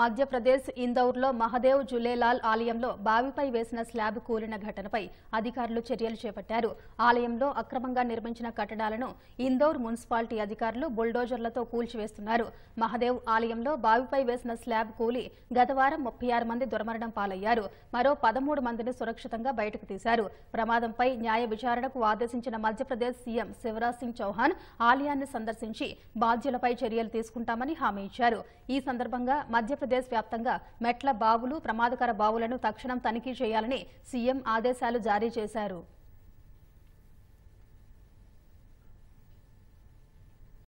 మధ్యప్రదేశ్ ఇందౌర్లో మహదేవ్ జులేలాల్ ఆలయంలో బావిపై వేసిన స్లాబ్ కూలిన ఘటనపై అధికారులు చర్యలు చేపట్టారు ఆలయంలో అక్రమంగా నిర్మించిన కట్టడాలను ఇందౌర్ మున్సిపాలిటీ అధికారులు బుల్డోజర్లతో కూల్చివేస్తున్నారు మహదేవ్ ఆలయంలో బావిపై వేసిన స్లాబ్ కూలి గతవారం ముప్పై ఆరు మంది దుర్మరణం పాలయ్యారు మరో పదమూడు మందిని సురక్షితంగా బయటకు తీశారు ప్రమాదంపై న్యాయ విచారణకు ఆదేశించిన మధ్యప్రదేశ్ సీఎం శివరాజ్ సింగ్ చౌహాన్ ఆలయాన్ని సందర్శించి బాధ్యులపై చర్యలు తీసుకుంటామని హామీ ఇచ్చారు ఈ సందర్భంగా మధ్య ఆంధ్రప్రదేశ్ వ్యాప్తంగా మెట్ల బావులు ప్రమాదకర బావులను తక్షణం తనిఖీ చేయాలని సీఎం ఆదేశాలు జారీ చేశారు